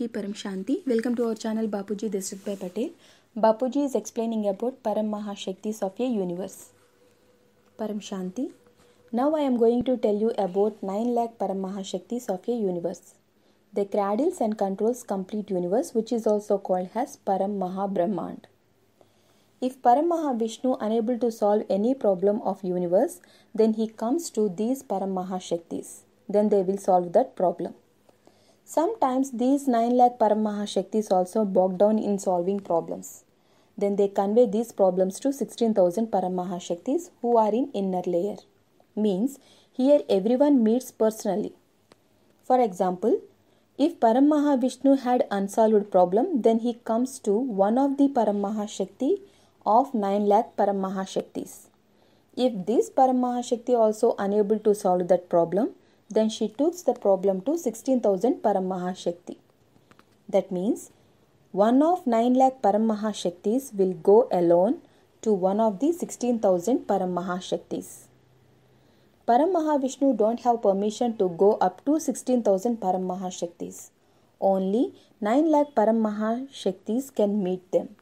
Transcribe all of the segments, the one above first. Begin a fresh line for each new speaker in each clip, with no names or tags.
की param shanti welcome to our channel Bapuji Dashrath bhai Patel Bapuji is explaining about param mahashaktis of a universe param shanti now I am going to tell you about nine lakh param mahashaktis of a universe the cradles and controls complete universe which is also called has param mahabrahmand if param Mahavishnu unable to solve any problem of universe then he comes to these param Shaktis. Then they will solve that problem Sometimes these 9 lakh paramahashaktis also bog down in solving problems. Then they convey these problems to 16,000 paramahashaktis who are in inner layer. Means here everyone meets personally. For example, if Paramaha Vishnu had unsolved problem, then he comes to one of the paramahashakti of 9 lakh paramahashaktis. If this paramahashakti also unable to solve that problem, then she took the problem to 16,000 Paramahashakti. That means one of 9 lakh Paramahashaktis will go alone to one of the 16,000 Paramahashaktis. Paramahavishnu don't have permission to go up to 16,000 Paramahashaktis. Only 9 lakh Paramahashaktis can meet them.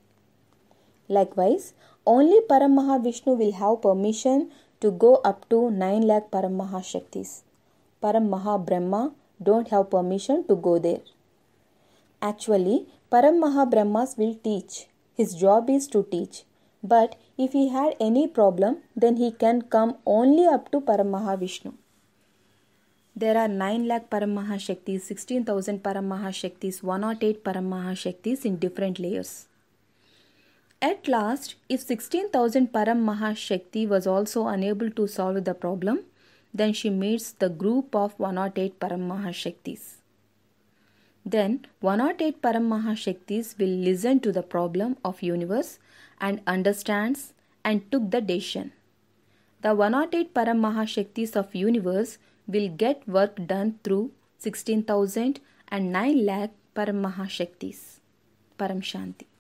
Likewise, only Paramahavishnu will have permission to go up to 9 lakh Paramahashaktis. Paramaha Brahma don't have permission to go there. Actually, Paramaha Brahmas will teach. His job is to teach. But if he had any problem, then he can come only up to Paramaha Vishnu. There are 9 lakh Paramaha Shaktis, 16,000 Paramaha Shaktis, 108 Paramaha Shaktis in different layers. At last, if 16,000 Paramaha Shakti was also unable to solve the problem, then she meets the group of 108 Paramahashaktis. Then 108 Paramahashaktis will listen to the problem of universe and understands and took the decision. The 108 Paramahashaktis of universe will get work done through 16,000 and 9 lakh Paramahashaktis. Param Shanti.